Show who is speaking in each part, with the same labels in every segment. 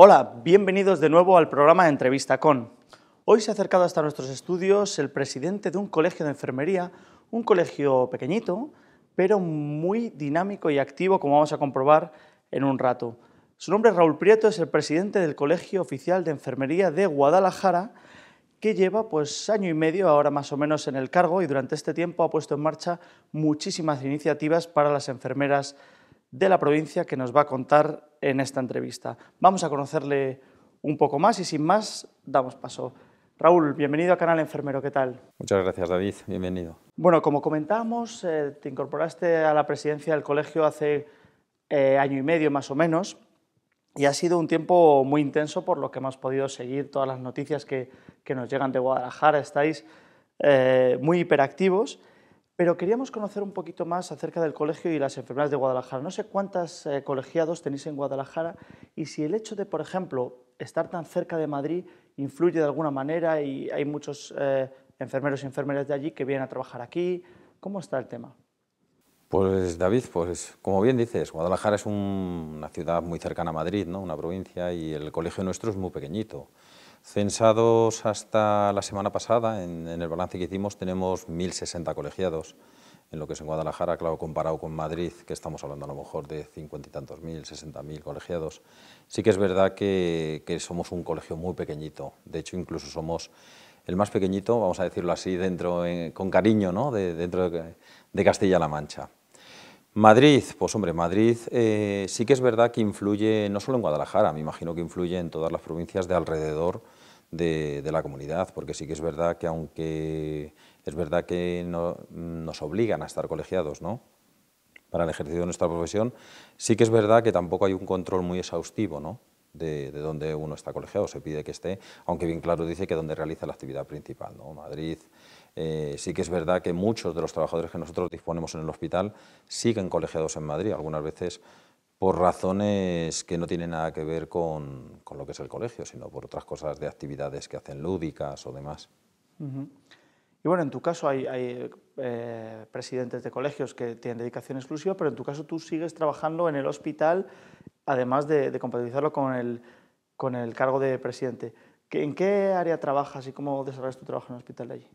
Speaker 1: Hola, bienvenidos de nuevo al programa de Entrevista con. Hoy se ha acercado hasta nuestros estudios el presidente de un colegio de enfermería, un colegio pequeñito, pero muy dinámico y activo, como vamos a comprobar en un rato. Su nombre es Raúl Prieto, es el presidente del Colegio Oficial de Enfermería de Guadalajara, que lleva pues año y medio ahora más o menos en el cargo y durante este tiempo ha puesto en marcha muchísimas iniciativas para las enfermeras de la provincia que nos va a contar en esta entrevista. Vamos a conocerle un poco más y sin más damos paso. Raúl, bienvenido a Canal Enfermero, ¿qué tal?
Speaker 2: Muchas gracias, David, bienvenido.
Speaker 1: Bueno, como comentábamos, eh, te incorporaste a la presidencia del colegio hace eh, año y medio más o menos y ha sido un tiempo muy intenso por lo que hemos podido seguir todas las noticias que, nos llegan de Guadalajara, estáis eh, muy hiperactivos pero queríamos conocer un poquito más acerca del colegio y las enfermeras de Guadalajara. No sé cuántas eh, colegiados tenéis en Guadalajara y si el hecho de, por ejemplo, estar tan cerca de Madrid influye de alguna manera y hay muchos eh, enfermeros y enfermeras de allí que vienen a trabajar aquí. ¿Cómo está el tema?
Speaker 2: Pues David, pues como bien dices, Guadalajara es una ciudad muy cercana a Madrid, ¿no? una provincia, y el colegio nuestro es muy pequeñito. Censados hasta la semana pasada, en, el balance que hicimos, tenemos 1.060 colegiados en lo que es en Guadalajara, claro, comparado con Madrid, que estamos hablando a lo mejor de cincuenta y tantos mil, sesenta mil colegiados, sí que es verdad que, somos un colegio muy pequeñito, de hecho incluso somos el más pequeñito, vamos a decirlo así, dentro eh, con cariño, ¿no? dentro de, Castilla-La Mancha. Madrid, pues hombre, Madrid eh, sí que es verdad que influye no solo en Guadalajara, me imagino que influye en todas las provincias de alrededor, de, la comunidad, porque sí que es verdad que aunque es verdad que nos obligan a estar colegiados, ¿no? para el ejercicio de nuestra profesión, sí que es verdad que tampoco hay un control muy exhaustivo de, de dónde uno está colegiado, se pide que esté, aunque bien claro dice que donde realiza la actividad principal, ¿no? Madrid, eh, sí que es verdad que muchos de los trabajadores que nosotros disponemos en el hospital siguen colegiados en Madrid, algunas veces por razones que no tienen nada que ver con, lo que es el colegio, sino por otras cosas de actividades que hacen lúdicas o demás.
Speaker 1: Y
Speaker 2: bueno, en tu caso hay, eh, presidentes
Speaker 1: de colegios que tienen dedicación exclusiva, pero en tu caso tú sigues trabajando en el hospital, además de, compatibilizarlo con el, con el cargo de presidente. ¿En qué área trabajas y cómo desarrollas tu trabajo en el hospital de allí?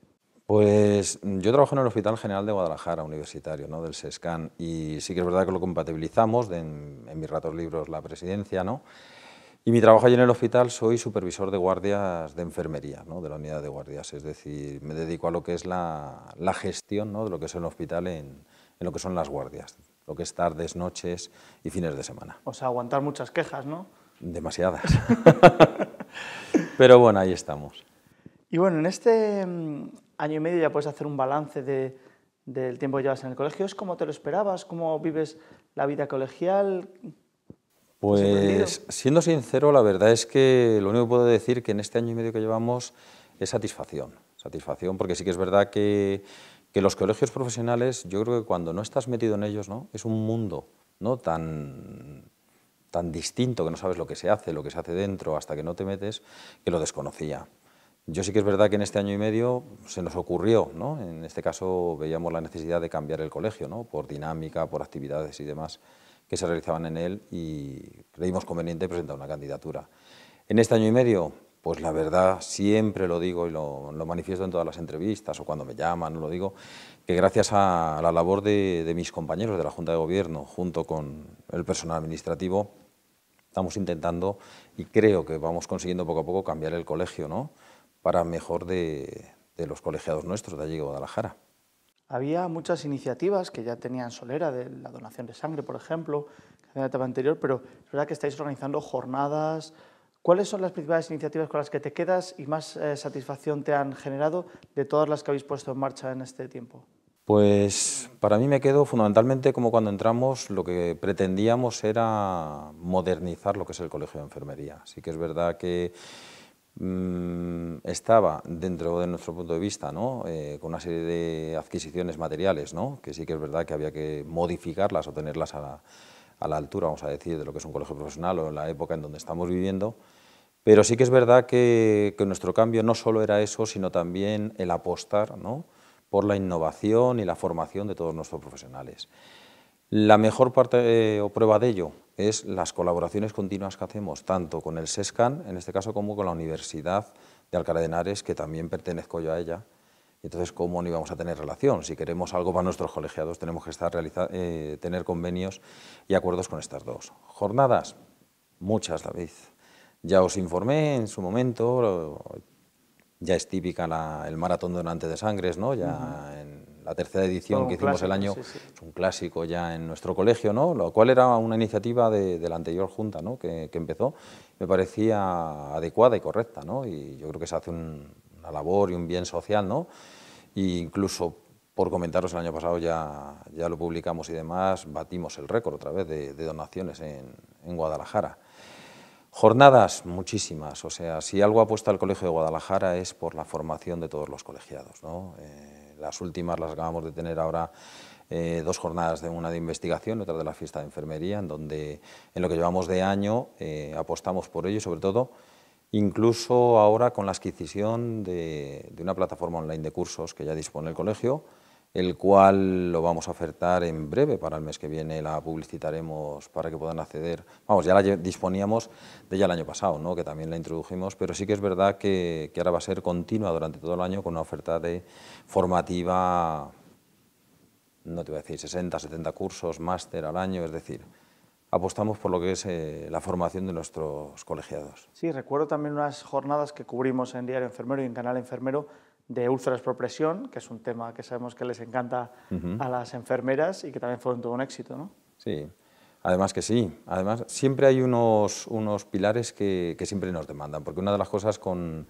Speaker 2: Pues mm, yo trabajo en el Hospital General de Guadalajara, universitario, ¿no? del SESCAN, y sí que es verdad que lo compatibilizamos en, mis ratos libros la presidencia, ¿no? Y mi trabajo allí en el hospital soy supervisor de guardias de enfermería, ¿no? de la unidad de guardias, es decir, me dedico a lo que es la, gestión ¿no? de lo que es el hospital en, lo que son las guardias, lo que es tardes, noches y fines de semana.
Speaker 1: O sea, aguantar muchas quejas, ¿no? Demasiadas.
Speaker 2: Pero bueno, ahí estamos.
Speaker 1: Y bueno, en este, mm, año y medio ya puedes hacer un balance del tiempo que llevas en el colegio. ¿Es como te lo esperabas? ¿Cómo vives la vida colegial?
Speaker 2: Pues siendo sincero, la verdad es que lo único que puedo decir que en este año y medio que llevamos es satisfacción. Satisfacción porque sí que es verdad que, que los colegios profesionales, yo creo que cuando no estás metido en ellos, ¿no? es un mundo ¿no? tan, tan distinto que no sabes lo que se hace, lo que se hace dentro, hasta que no te metes, que lo desconocía. Yo sí que es verdad que en este año y medio se nos ocurrió, ¿no? en este caso veíamos la necesidad de cambiar el colegio, ¿no? por dinámica, por actividades y demás que se realizaban en él y creímos conveniente presentar una candidatura. En este año y medio, pues la verdad, siempre lo digo y lo, manifiesto en todas las entrevistas o cuando me llaman, lo digo, que gracias a la labor de, de mis compañeros de la Junta de Gobierno junto con el personal administrativo, estamos intentando y creo que vamos consiguiendo poco a poco cambiar el colegio, ¿no? para mejor de, los colegiados nuestros de allí de Guadalajara.
Speaker 1: Había muchas iniciativas que ya tenían Solera, de la donación de sangre, por ejemplo, en la etapa anterior, pero es verdad que estáis organizando jornadas. ¿Cuáles son las principales iniciativas con las que te quedas y más eh, satisfacción te han generado de todas las que habéis puesto en marcha en este tiempo?
Speaker 2: Pues para mí me quedo fundamentalmente como cuando entramos lo que pretendíamos era modernizar lo que es el Colegio de Enfermería. así que es verdad que Mm, estaba, dentro de nuestro punto de vista, eh, con una serie de adquisiciones materiales, ¿no? que sí que es verdad que había que modificarlas o tenerlas a la, altura, vamos a decir, de lo que es un colegio profesional o en la época en donde estamos viviendo, pero sí que es verdad que, nuestro cambio no solo era eso, sino también el apostar por la innovación y la formación de todos nuestros profesionales. La mejor parte eh, o prueba de ello es las colaboraciones continuas que hacemos, tanto con el SESCAN, en este caso, como con la Universidad de Alcalá de Henares, que también pertenezco yo a ella. Entonces, ¿cómo no íbamos a tener relación? Si queremos algo para nuestros colegiados, tenemos que estar eh, tener convenios y acuerdos con estas dos. Jornadas, muchas, David. Ya os informé en su momento, ya es típica el maratón donante de sangres, ¿no? ya la tercera edición que hicimos el año, es un clásico ya en nuestro colegio, ¿no? lo cual era una iniciativa de, la anterior Junta ¿no? que, empezó, me parecía adecuada y correcta, ¿no? y yo creo que se hace una labor y un bien social, ¿no? e incluso por comentaros, el año pasado ya, ya lo publicamos y demás, batimos el récord otra vez de, donaciones en, Guadalajara. Jornadas muchísimas, o sea, si algo apuesta el Colegio de Guadalajara es por la formación de todos los colegiados. ¿no? Eh, las últimas las acabamos de tener ahora eh, dos jornadas de una de investigación, otra de la fiesta de enfermería, en donde en lo que llevamos de año eh, apostamos por ello y sobre todo incluso ahora con la adquisición de una plataforma online de cursos que ya dispone el colegio, el cual lo vamos a ofertar en breve, para el mes que viene la publicitaremos para que puedan acceder. Vamos, ya la disponíamos de ella el año pasado, ¿no? que también la introdujimos, pero sí que es verdad que, ahora va a ser continua durante todo el año con una oferta de formativa, no te voy a decir 60, 70 cursos, máster al año, es decir, apostamos por lo que es eh, la formación de nuestros colegiados.
Speaker 1: Sí, recuerdo también unas jornadas que cubrimos en Diario Enfermero y en Canal Enfermero de úlceras por presión, que es un tema que sabemos que les encanta a las enfermeras y que también fue todo un éxito, ¿no?
Speaker 2: Sí, además que sí. Además, siempre hay unos, unos pilares que siempre nos demandan, porque una de las cosas con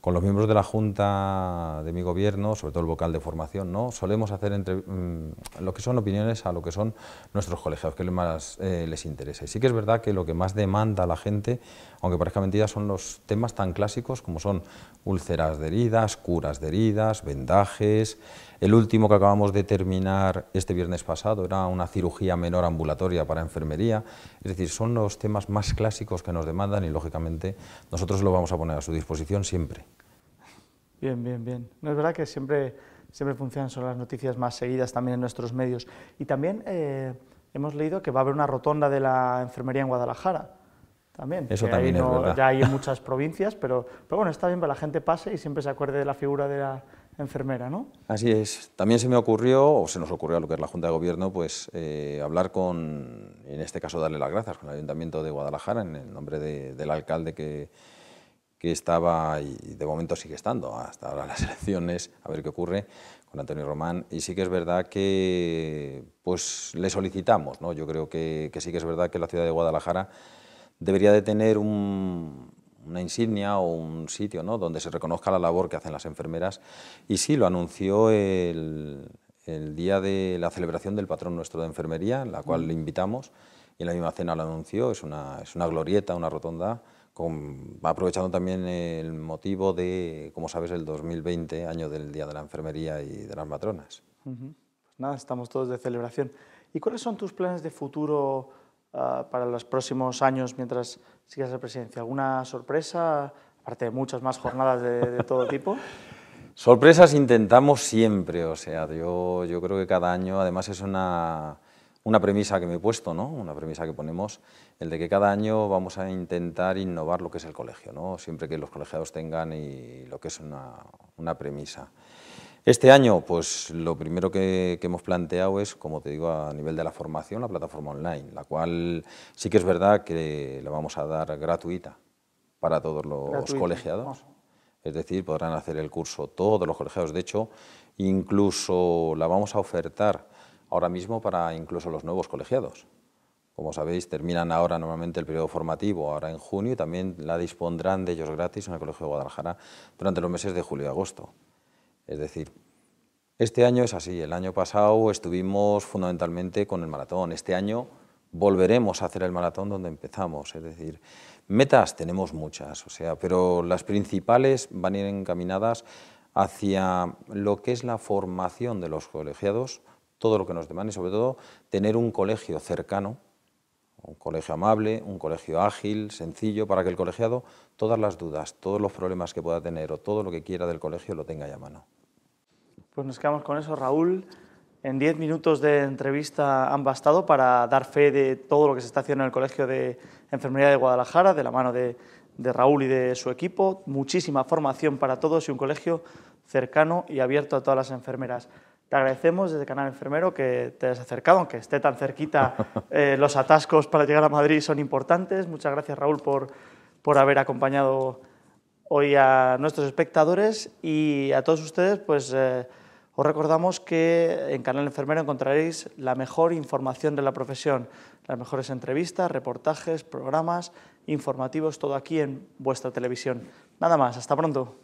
Speaker 2: con los miembros de la Junta de mi gobierno, sobre todo el vocal de formación, ¿no? solemos hacer entre, mm, lo que son opiniones a lo que son nuestros colegios, que es más eh, les interesa. Y sí que es verdad que lo que más demanda la gente, aunque parezca mentira, son los temas tan clásicos como son úlceras de heridas, curas de heridas, vendajes. El último que acabamos de terminar este viernes pasado era una cirugía menor ambulatoria para enfermería. Es decir, son los temas más clásicos que nos demandan y, lógicamente, nosotros lo vamos a poner a su disposición siempre.
Speaker 1: Bien, bien, bien. No es verdad que siempre, siempre funcionan, son las noticias más seguidas también en nuestros medios. Y también eh, hemos leído que va a haber una rotonda de la enfermería en Guadalajara. También. Eso también Ya hay en muchas provincias, pero, pero bueno, está bien que la gente pase y siempre se acuerde de la figura de la enfermera, ¿no?
Speaker 2: Así es. También se me ocurrió, o se nos ocurrió a lo que es la Junta de Gobierno, pues eh, hablar con, en este caso darle las gracias, con el Ayuntamiento de Guadalajara, en el nombre del alcalde que que estaba y de momento sigue estando hasta ahora las elecciones, a ver qué ocurre con Antonio Román. Y sí que es verdad que pues le solicitamos, ¿no? Yo creo que, sí que es verdad que la ciudad de Guadalajara debería de tener una insignia o un sitio donde se reconozca la labor que hacen las enfermeras. Y sí, lo anunció el, día de la celebración del patrón nuestro de enfermería, la cual mm. le invitamos, y en la misma cena lo anunció, es es una glorieta, una rotonda aprovechando también el motivo de, como sabes, el 2020, año del Día de la Enfermería y de las Matronas.
Speaker 1: Pues nada, estamos todos de celebración. ¿Y cuáles son tus planes de futuro ah, para los próximos años mientras sigas la presidencia? ¿Alguna sorpresa? Aparte de muchas más jornadas de, de todo tipo.
Speaker 2: Sorpresas intentamos siempre, o sea, yo, yo creo que cada año, además es una una premisa que me he puesto, ¿no? una premisa que ponemos, el de que cada año vamos a intentar innovar lo que es el colegio, ¿no? siempre que los colegiados tengan y lo que es una, premisa. Este año, pues lo primero que, hemos planteado es, como te digo, a nivel de la formación, la plataforma online, la cual sí que es verdad que la vamos a dar gratuita para todos los colegiados. Es decir, podrán hacer el curso todos los colegiados. De hecho, incluso la vamos a ofertar ahora mismo para incluso los nuevos colegiados. Como sabéis, terminan ahora normalmente el periodo formativo, ahora en junio, y también la dispondrán de ellos gratis en el Colegio de Guadalajara durante los meses de julio y agosto. Es decir, este año es así, el año pasado estuvimos fundamentalmente con el maratón, este año volveremos a hacer el maratón donde empezamos, es decir, metas tenemos muchas, o sea, pero las principales van a ir encaminadas hacia lo que es la formación de los colegiados, todo lo que nos demande y sobre todo tener un colegio cercano, un colegio amable, un colegio ágil, sencillo, para que el colegiado todas las dudas, todos los problemas que pueda tener o todo lo que quiera del colegio lo tenga ya a mano.
Speaker 1: Pues nos quedamos con eso, Raúl. En 10 minutos de entrevista han bastado para dar fe de todo lo que se está haciendo en el Colegio de Enfermería de Guadalajara, de la mano de Raúl y de su equipo. Muchísima formación para todos y un colegio cercano y abierto a todas las enfermeras. Te agradecemos desde Canal Enfermero que te hayas acercado, aunque esté tan cerquita, eh, los atascos para llegar a Madrid son importantes. Muchas gracias, Raúl, por, por haber acompañado hoy a nuestros espectadores y a todos ustedes, pues eh, os recordamos que en Canal Enfermero encontraréis la mejor información de la profesión, las mejores entrevistas, reportajes, programas informativos, todo aquí en vuestra televisión. Nada más, hasta pronto.